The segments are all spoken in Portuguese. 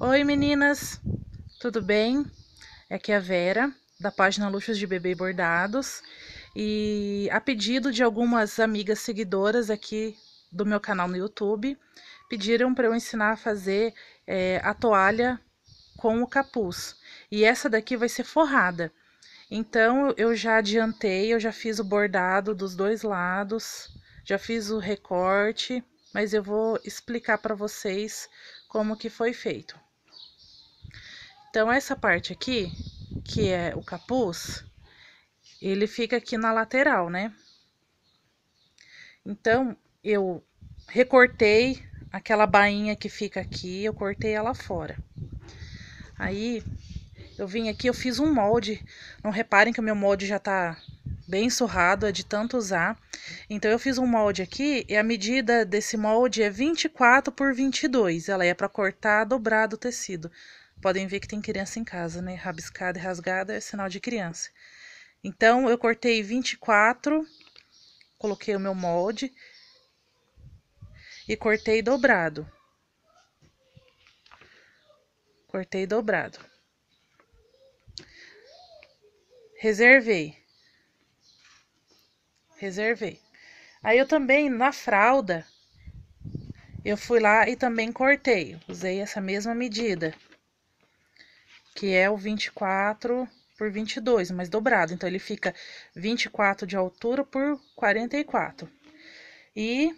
Oi meninas, tudo bem? Aqui é a Vera, da página Luxos de Bebê Bordados, e a pedido de algumas amigas seguidoras aqui do meu canal no YouTube, pediram para eu ensinar a fazer é, a toalha com o capuz, e essa daqui vai ser forrada. Então, eu já adiantei, eu já fiz o bordado dos dois lados, já fiz o recorte, mas eu vou explicar para vocês como que foi feito. Então, essa parte aqui, que é o capuz, ele fica aqui na lateral, né? Então, eu recortei aquela bainha que fica aqui, eu cortei ela fora. Aí, eu vim aqui, eu fiz um molde. Não reparem que o meu molde já tá bem surrado, é de tanto usar. Então, eu fiz um molde aqui e a medida desse molde é 24 por 22. Ela é para cortar dobrado o tecido. Podem ver que tem criança em casa, né? Rabiscada e rasgada é sinal de criança. Então, eu cortei 24, coloquei o meu molde e cortei dobrado. Cortei dobrado. Reservei. Reservei. Aí eu também, na fralda, eu fui lá e também cortei. Usei essa mesma medida que é o 24 por 22, mas dobrado. Então, ele fica 24 de altura por 44. E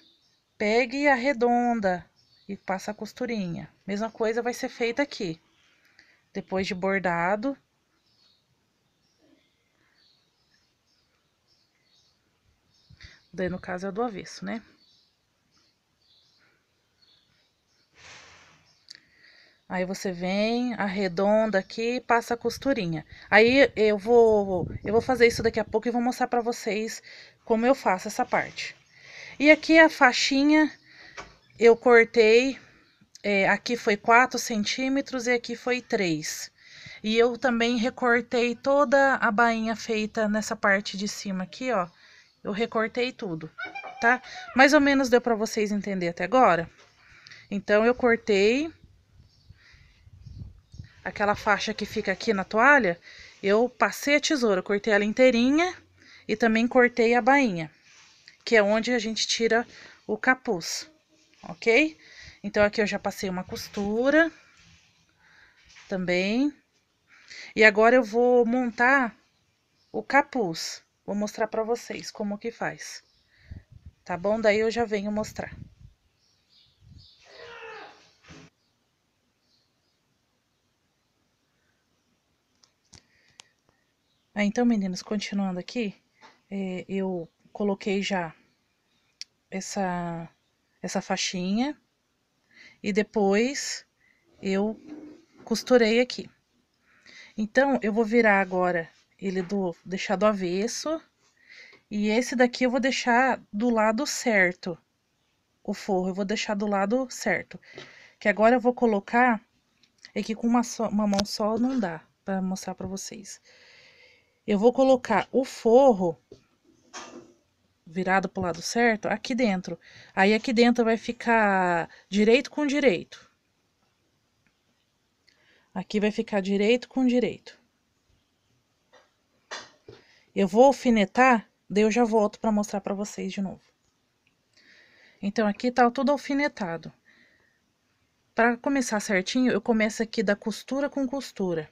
pegue a redonda e passa a costurinha. Mesma coisa vai ser feita aqui. Depois de bordado, Daí, no caso, é do avesso, né? Aí você vem, arredonda aqui e passa a costurinha. Aí eu vou, eu vou fazer isso daqui a pouco e vou mostrar pra vocês como eu faço essa parte. E aqui a faixinha eu cortei, é, aqui foi 4 centímetros e aqui foi 3. E eu também recortei toda a bainha feita nessa parte de cima aqui, ó. Eu recortei tudo, tá? Mais ou menos deu pra vocês entender até agora. Então, eu cortei aquela faixa que fica aqui na toalha, eu passei a tesoura, cortei ela inteirinha e também cortei a bainha, que é onde a gente tira o capuz, ok? Então, aqui eu já passei uma costura também. E agora eu vou montar o capuz. Vou mostrar pra vocês como que faz. Tá bom? Daí eu já venho mostrar. Ah, então, meninas, continuando aqui, é, eu coloquei já essa, essa faixinha e depois eu costurei aqui. Então, eu vou virar agora ele do deixar do avesso e esse daqui eu vou deixar do lado certo o forro, eu vou deixar do lado certo. Que agora eu vou colocar, é que com uma, só, uma mão só não dá para mostrar para vocês eu vou colocar o forro virado para o lado certo aqui dentro. Aí aqui dentro vai ficar direito com direito. Aqui vai ficar direito com direito. Eu vou alfinetar, daí eu já volto para mostrar para vocês de novo. Então, aqui tá tudo alfinetado. Para começar certinho, eu começo aqui da costura com costura.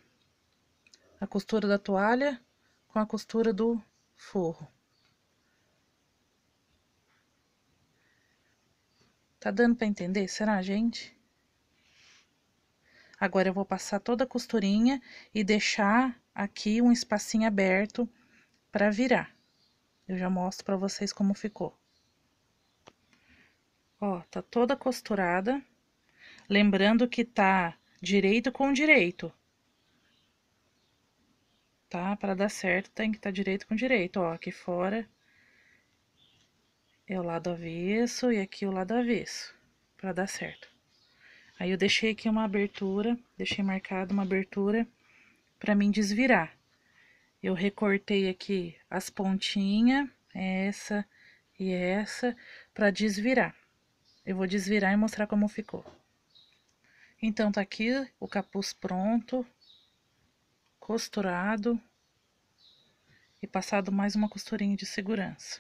A costura da toalha com a costura do forro. Tá dando para entender? Será, gente? Agora eu vou passar toda a costurinha e deixar aqui um espacinho aberto para virar. Eu já mostro para vocês como ficou. Ó, tá toda costurada. Lembrando que tá direito com direito tá? Para dar certo, tem que estar tá direito com direito, ó, aqui fora é o lado avesso e aqui o lado avesso, para dar certo. Aí eu deixei aqui uma abertura, deixei marcado uma abertura para mim desvirar. Eu recortei aqui as pontinhas, essa e essa, para desvirar. Eu vou desvirar e mostrar como ficou. Então, tá aqui o capuz pronto, costurado e passado mais uma costurinha de segurança.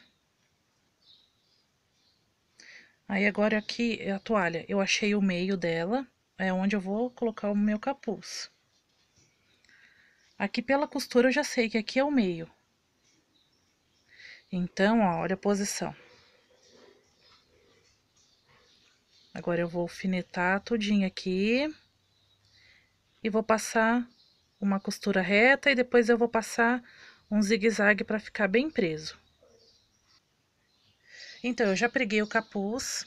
Aí agora aqui é a toalha, eu achei o meio dela, é onde eu vou colocar o meu capuz. Aqui pela costura eu já sei que aqui é o meio. Então, ó, olha a posição. Agora eu vou alfinetar tudinho aqui e vou passar uma costura reta e depois eu vou passar um zigue-zague para ficar bem preso. Então, eu já preguei o capuz.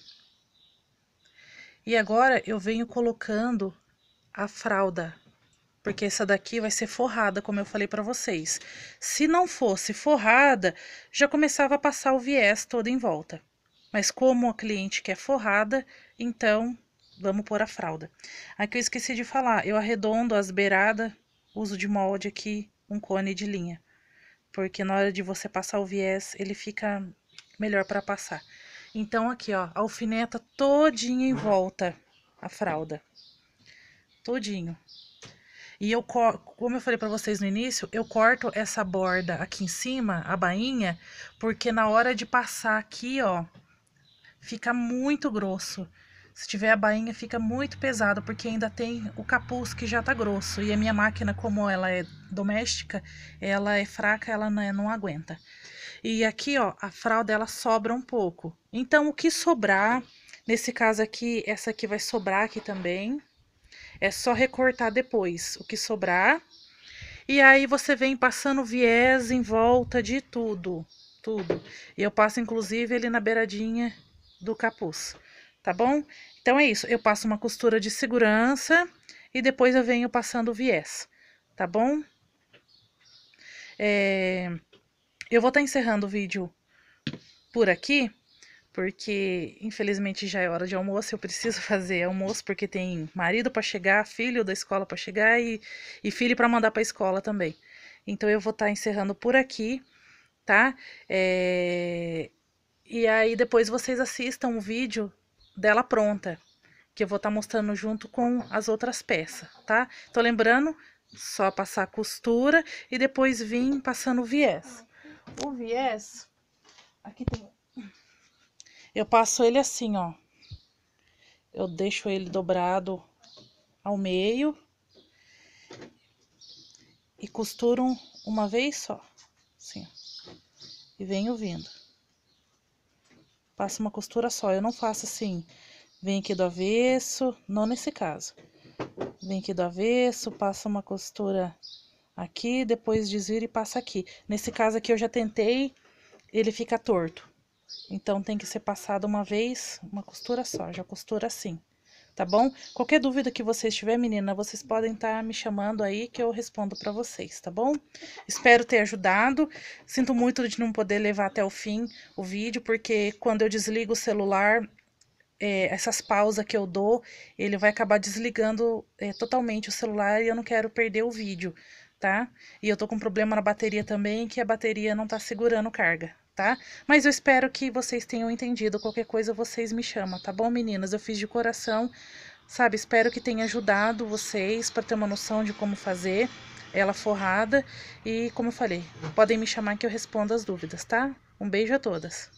E agora, eu venho colocando a fralda, porque essa daqui vai ser forrada, como eu falei para vocês. Se não fosse forrada, já começava a passar o viés todo em volta. Mas como a cliente quer forrada, então vamos pôr a fralda. Aqui eu esqueci de falar, eu arredondo as beiradas uso de molde aqui, um cone de linha. Porque na hora de você passar o viés, ele fica melhor para passar. Então, aqui, ó, alfineta todinho em volta a fralda. Todinho. E eu, como eu falei para vocês no início, eu corto essa borda aqui em cima, a bainha, porque na hora de passar aqui, ó, fica muito grosso. Se tiver a bainha, fica muito pesado, porque ainda tem o capuz que já tá grosso. E a minha máquina, como ela é doméstica, ela é fraca, ela não, é, não aguenta. E aqui, ó, a fralda, ela sobra um pouco. Então, o que sobrar, nesse caso aqui, essa aqui vai sobrar aqui também. É só recortar depois o que sobrar. E aí, você vem passando viés em volta de tudo, tudo. E eu passo, inclusive, ele na beiradinha do capuz tá bom? Então é isso, eu passo uma costura de segurança e depois eu venho passando o viés, tá bom? É, eu vou estar tá encerrando o vídeo por aqui, porque infelizmente já é hora de almoço, eu preciso fazer almoço porque tem marido para chegar, filho da escola para chegar e, e filho para mandar para a escola também. Então eu vou estar tá encerrando por aqui, tá? É, e aí depois vocês assistam o vídeo dela pronta, que eu vou estar tá mostrando junto com as outras peças, tá? tô lembrando, só passar a costura e depois vim passando o viés. O viés, aqui tem... Eu passo ele assim, ó. Eu deixo ele dobrado ao meio e costuro uma vez só, assim, ó. e venho vindo. Passa uma costura só. Eu não faço assim, vem aqui do avesso, não nesse caso. Vem aqui do avesso, passa uma costura aqui, depois desvira e passa aqui. Nesse caso aqui eu já tentei, ele fica torto. Então, tem que ser passado uma vez, uma costura só, já costura assim tá bom? Qualquer dúvida que vocês tiverem, menina, vocês podem estar tá me chamando aí que eu respondo para vocês, tá bom? Espero ter ajudado. Sinto muito de não poder levar até o fim o vídeo, porque quando eu desligo o celular, é, essas pausas que eu dou, ele vai acabar desligando é, totalmente o celular e eu não quero perder o vídeo, tá? E eu tô com problema na bateria também, que a bateria não tá segurando carga tá? Mas eu espero que vocês tenham entendido. Qualquer coisa vocês me chamam, tá bom, meninas? Eu fiz de coração, sabe? Espero que tenha ajudado vocês para ter uma noção de como fazer ela forrada. E, como eu falei, podem me chamar que eu respondo as dúvidas, tá? Um beijo a todas.